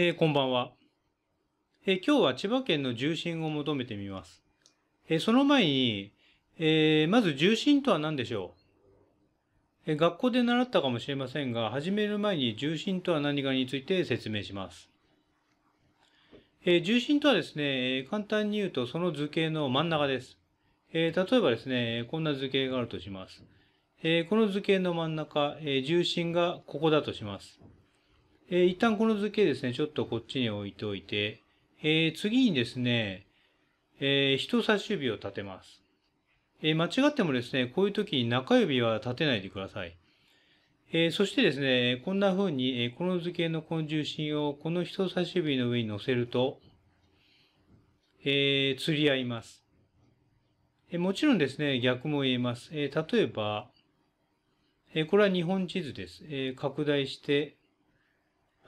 えー、こんばんは、えー、今日は千葉県の重心を求めてみます。えー、その前に、えまず重心とは何でしょう、え学校で習ったかもしれませんが、始める前に重心とは何かについて説明します。え重心とはですね、簡単に言うとその図形の真ん中です。え例えばですね、こんな図形があるとします。えこの図形の真ん中、え重心がここだとします。えー、一旦この図形ですね、ちょっとこっちに置いておいて、えー、次にですね、えー、人差し指を立てます。え間違ってもですね、こういう時に中指は立てないでください。えそしてですね、こんな風に、えこの図形の昆重心をこの人差し指の上に乗せると、え釣り合います。えもちろんですね、逆も言えます。え例えば、えこれは日本地図です。え拡大して、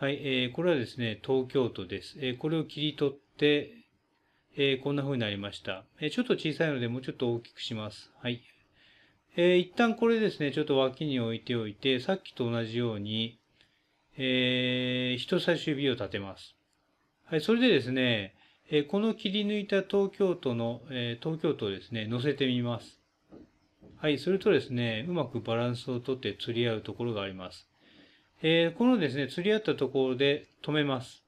はい、えー、これはですね、東京都です。えー、これを切り取って、えー、こんな風になりました、えー、ちょっと小さいので、もうちょっと大きくします。はい。えー、一旦これですね、ちょっと脇に置いておいて、さっきと同じように、えー、人差し指を立てます。はい、それでですね、えこの切り抜いた東京都の、え東京都をですね、乗せてみます。はい、それとですね、うまくバランスをとって釣り合うところがあります。えー、このですね、釣り合ったところで止めます。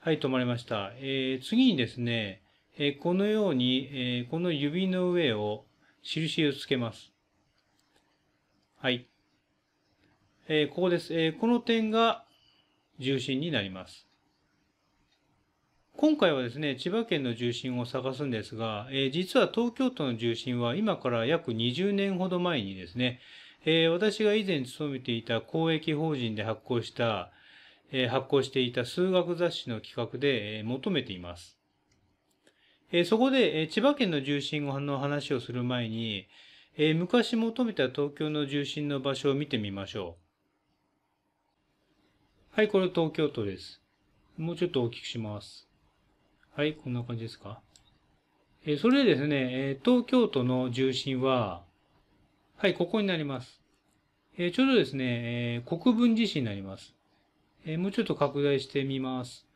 はい、止まりました。えー、次にですね、えー、このように、えー、この指の上を印をつけます。はい。えー、ここです、えー。この点が重心になります。今回はですね、千葉県の重心を探すんですが、えー、実は東京都の重心は今から約20年ほど前にですね、えー、私が以前勤めていた公益法人で発行した、えー、発行していた数学雑誌の企画で、えー、求めています。えそこで、え千葉県の重心の話をする前に、え昔求めた東京の重心の場所を見てみましょう。はい、これ東京都です。もうちょっと大きくします。はい、こんな感じですか。えそれでですね、え東京都の重心は、はい、ここになります。えー、ちょうどですね、えー、国分寺市になります。えー、もうちょっと拡大してみます。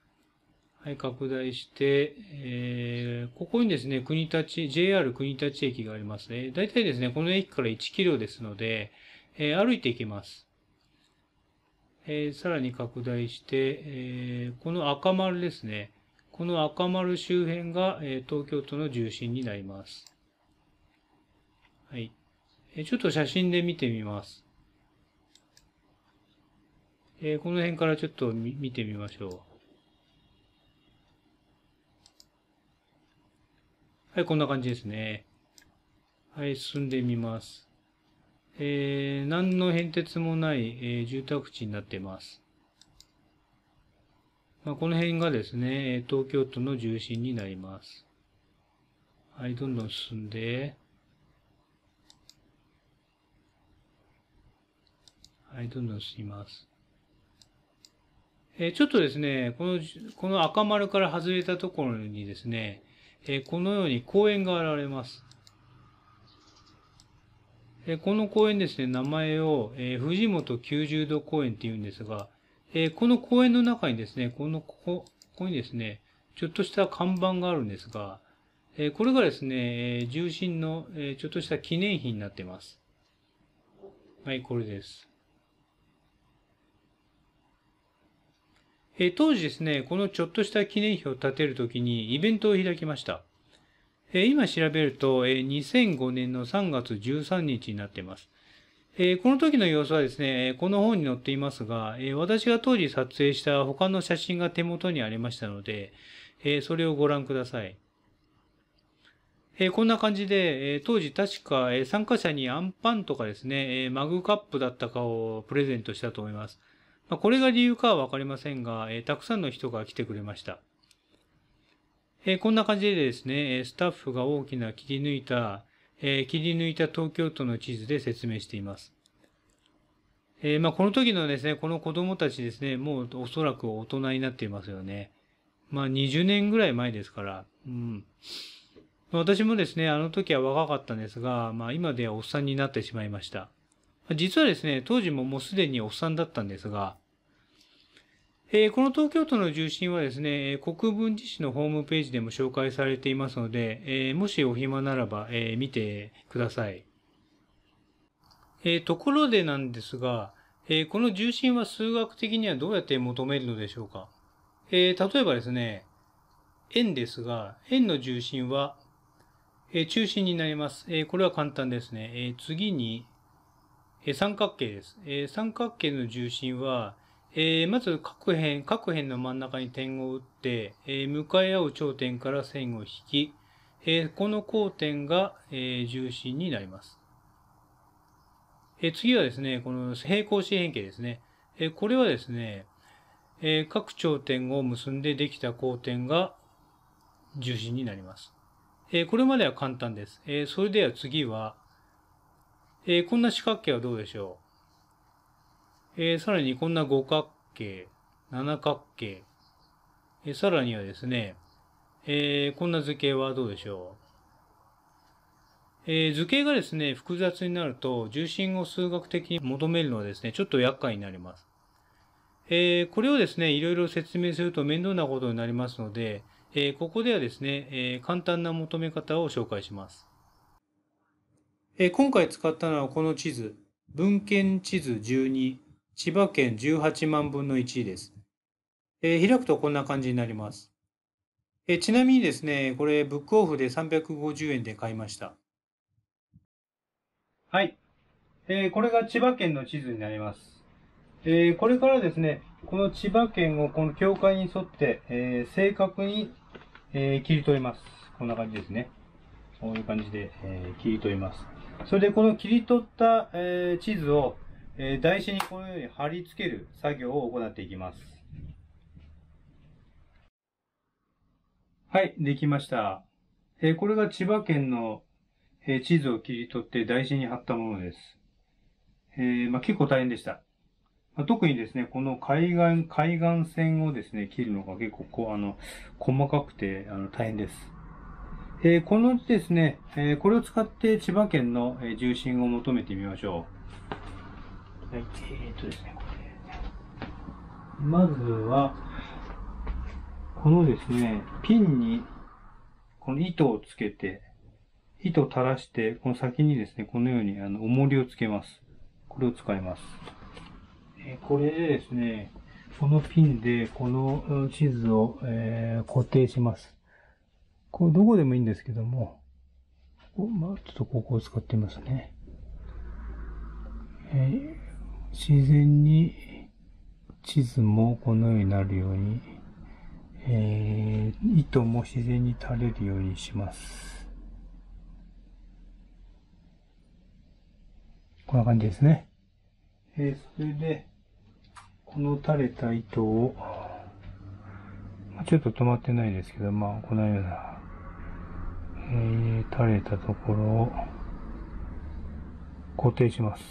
はい、拡大して、えー、ここにですね、国立、JR 国立駅がありますね、大体ですね、この駅から1キロですので、えー、歩いていきます。えー、さらに拡大して、えー、この赤丸ですね。この赤丸周辺が、えー、東京都の重心になります。はい。えちょっと写真で見てみます。えー、この辺からちょっと見てみましょう。はい、こんな感じですね。はい、進んでみます。えー、何の変哲もない、えー、住宅地になっています。まあ、この辺がですね、東京都の重心になります。はい、どんどん進んで、はい、どんどん進みます。えー、ちょっとですね、この、この赤丸から外れたところにですね、えー、このように公園が現れます。えー、この公園ですね、名前を、え藤本90度公園って言うんですが、えこの公園の中にですね、この、ここ、ここにですね、ちょっとした看板があるんですが、えこれがですね、え重心の、えちょっとした記念碑になってます。はい、これです。え当時ですね、このちょっとした記念碑を建てるときにイベントを開きました。え今調べると、え2005年の3月13日になっています。えこの時の様子はですね、この本に載っていますが、え私が当時撮影した他の写真が手元にありましたので、えそれをご覧ください。えこんな感じで、え当時確か、え参加者にアンパンとかですね、えマグカップだったかをプレゼントしたと思います。まあ、これが理由かは分かりませんが、えー、たくさんの人が来てくれました。えー、こんな感じでですね、スタッフが大きな切り抜いた、えー、切り抜いた東京都の地図で説明しています。えー、まあ、この時のですね、この子供たちですね、もうおそらく大人になっていますよね。まあ、20年ぐらい前ですから、うん。私もですね、あの時は若かったんですが、まあ、今ではおっさんになってしまいました。実はですね、当時ももうすでにおっさんだったんですが、えー、この東京都の重心はですね、国分寺市のホームページでも紹介されていますので、えー、もしお暇ならば、えー、見てください。えところでなんですが、えこの重心は数学的にはどうやって求めるのでしょうか。え例えばですね、円ですが、円の重心は、え中心になります。えこれは簡単ですね。え次に、えー、三角形です。えー、三角形の重心は、えー、まず各辺、各辺の真ん中に点を打って、え向かい合う頂点から線を引き、えこの交点が、え重心になります。え次はですね、この平行四辺形ですね。えこれはですね、え各頂点を結んでできた交点が重心になります。えこれまでは簡単です。えそれでは次は、えー、こんな四角形はどうでしょう、えー、さらにこんな五角形、七角形、えー、さらにはですね、えー、こんな図形はどうでしょう、えー、図形がですね、複雑になると重心を数学的に求めるのはですね、ちょっと厄介になります。えー、これをですね、いろいろ説明すると面倒なことになりますので、えー、ここではですね、えー、簡単な求め方を紹介します。えー、今回使ったのはこの地図、文献地図12、千葉県18万分の1です。えー、開くとこんな感じになります。えちなみにですね、これブックオフで350円で買いました。はい。えこれが千葉県の地図になります。えこれからですね、この千葉県をこの境界に沿って、え正確に、え切り取ります。こんな感じですね。こういう感じで、え切り取ります。それでこの切り取った、えー、地図を、えー、台紙にこのように貼り付ける作業を行っていきます。はい、できました。えー、これが千葉県の、えー、地図を切り取って台紙に貼ったものです。えー、まあ、結構大変でした。まあ、特にですね、この海岸、海岸線をですね、切るのが結構こう、あの、細かくて、あの、大変です。えー、このですね、えー、これを使って千葉県の、えー、重心を求めてみましょう。はい、えー、っとですね、これ。まずは、このですね、ピンに、この糸をつけて、糸を垂らして、この先にですね、このように、あの、重りをつけます。これを使います。えこれでですね、このピンで、この地図を、え固定します。こう、どこでもいいんですけども、ここまあ、ちょっとここを使ってみますね。えー、自然に地図もこのようになるように、えー、糸も自然に垂れるようにします。こんな感じですね。えー、それで、この垂れた糸を、ちょっと止まってないですけど、まあ、このようなえ垂れたところを固定します。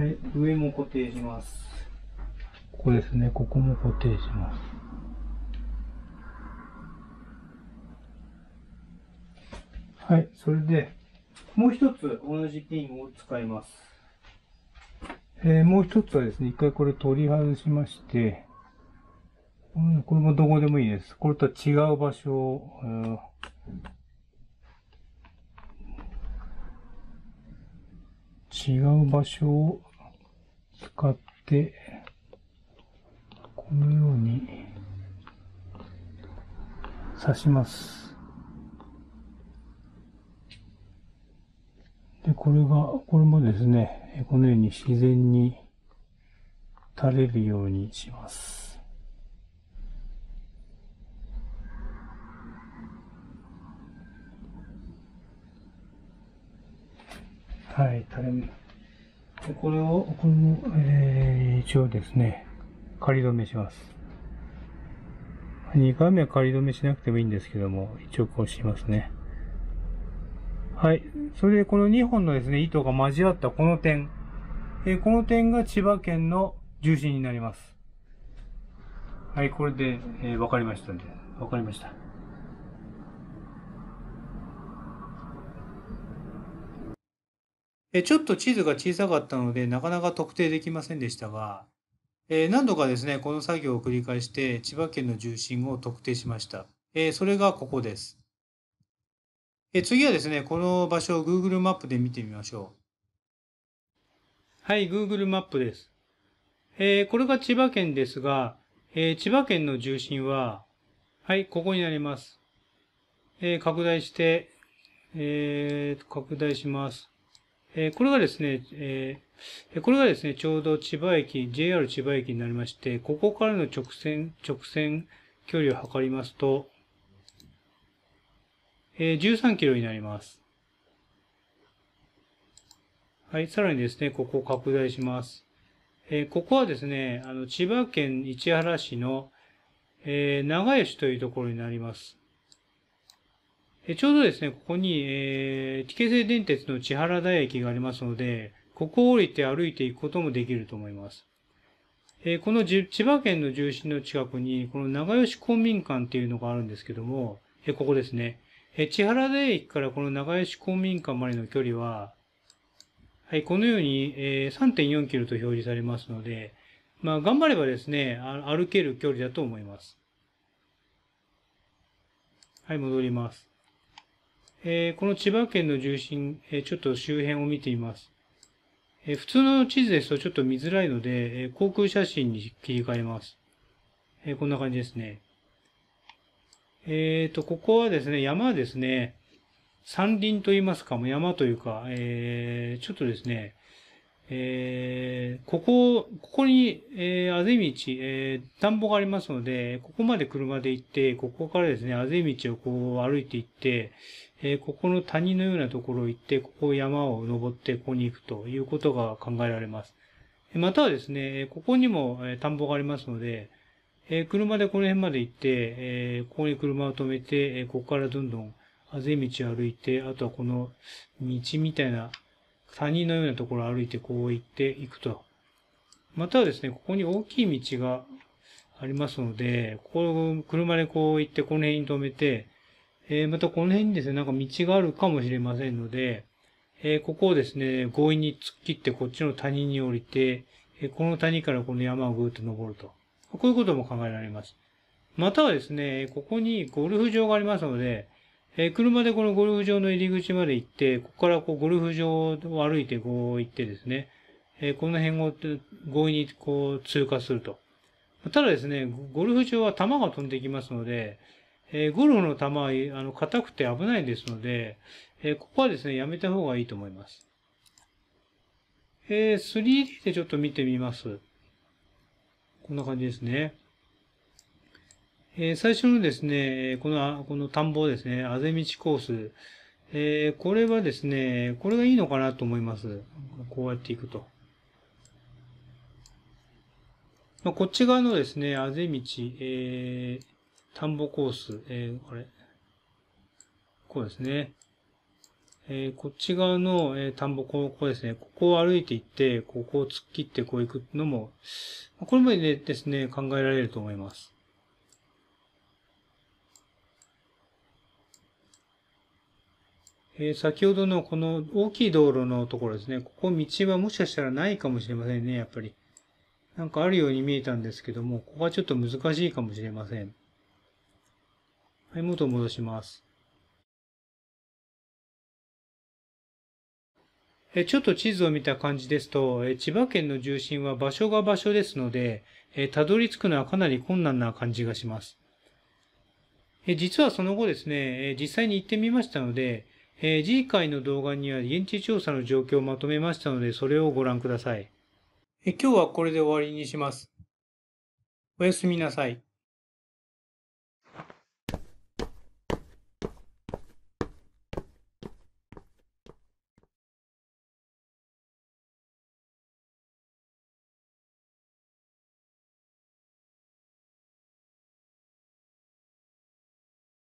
はい、上も固定します。ここですね、ここも固定します。はい、それで、もう一つ同じピンを使います。えー、もう一つはですね、一回これ取り外しまして、これもどこでもいいです。これと違う場所を、えー、違う場所を使って、このように刺します。で、これが、これもですね、このように自然に垂れるようにします。はい、タレこれを、これも、えー、一応ですね、仮止めします。2回目は仮止めしなくてもいいんですけども、一応こうしますね。はい。それでこの2本のですね、糸が交わったこの点。えー、この点が千葉県の重心になります。はい、これで、えー、分かりましたんで、分かりました。えちょっと地図が小さかったので、なかなか特定できませんでしたが、え何度かですね、この作業を繰り返して、千葉県の重心を特定しました。えそれがここです。え次はですね、この場所を Google マップで見てみましょう。はい、Google マップです。えこれが千葉県ですが、え千葉県の重心は、はい、ここになります。え拡大して、え拡大します。えこれがですね、えこれがですね、ちょうど千葉駅、JR 千葉駅になりまして、ここからの直線、直線距離を測りますと、え13キロになります。はい、さらにですね、ここを拡大します。えここはですね、あの、千葉県市原市の、え長吉というところになります。ちょうどですね、ここに、えー、地形性電鉄の千原台駅がありますので、ここを降りて歩いていくこともできると思います。えー、この千葉県の重心の近くに、この長吉公民館っていうのがあるんですけども、えー、ここですね。え千原台駅からこの長吉公民館までの距離は、はい、このように、え3.4キロと表示されますので、まあ、頑張ればですね、歩ける距離だと思います。はい、戻ります。えー、この千葉県の重心、えー、ちょっと周辺を見てみます。えー、普通の地図ですとちょっと見づらいので、え航空写真に切り替えます。えこんな感じですね。えっ、と、ここはですね、山ですね、山林と言いますか、も山というか、えちょっとですね、えー、ここ、ここに、えー、あぜ道、えー、田んぼがありますので、ここまで車で行って、ここからですね、あぜ道をこう歩いて行って、えー、ここの谷のようなところ行って、ここ山を登って、ここに行くということが考えられます。またはですね、ここにも田んぼがありますので、えー、車でこの辺まで行って、えー、ここに車を止めて、えここからどんどんあぜ道を歩いて、あとはこの道みたいな他人のようなところを歩いてこう行っていくと。またはですね、ここに大きい道がありますので、ここ、車でこう行って、この辺に止めて、えー、またこの辺にですね、なんか道があるかもしれませんので、えー、ここをですね、強引に突っ切ってこっちの谷に降りて、えー、この谷からこの山をぐーっと登ると。こういうことも考えられます。またはですね、ここにゴルフ場がありますので、えー、車でこのゴルフ場の入り口まで行って、ここからこうゴルフ場を歩いてこう行ってですね、えー、この辺を強引にこう通過すると。ただですね、ゴルフ場は球が飛んできますので、えー、ゴルフの球は、あの、硬くて危ないですので、えー、ここはですね、やめた方がいいと思います。えー、3D でちょっと見てみます。こんな感じですね。えー、最初のですね、この、この田んぼですね、あぜ道コース。えー、これはですね、これがいいのかなと思います。こうやっていくと。まあ、こっち側のですね、あぜ道、えー、田んぼコース、えー、これ。こうですね。えー、こっち側の、えー、田んぼ、ここですね。ここを歩いていって、ここを突っ切ってこう行くのも、これまでですね、考えられると思います。えー、先ほどのこの大きい道路のところですね。ここ道はもしかしたらないかもしれませんね、やっぱり。なんかあるように見えたんですけども、ここはちょっと難しいかもしれません。はい、元戻します。えちょっと地図を見た感じですと、え千葉県の重心は場所が場所ですので、えたどり着くのはかなり困難な感じがします。え実はその後ですね、え実際に行ってみましたので、えー、回の動画には現地調査の状況をまとめましたので、それをご覧ください。え今日はこれで終わりにします。おやすみなさい。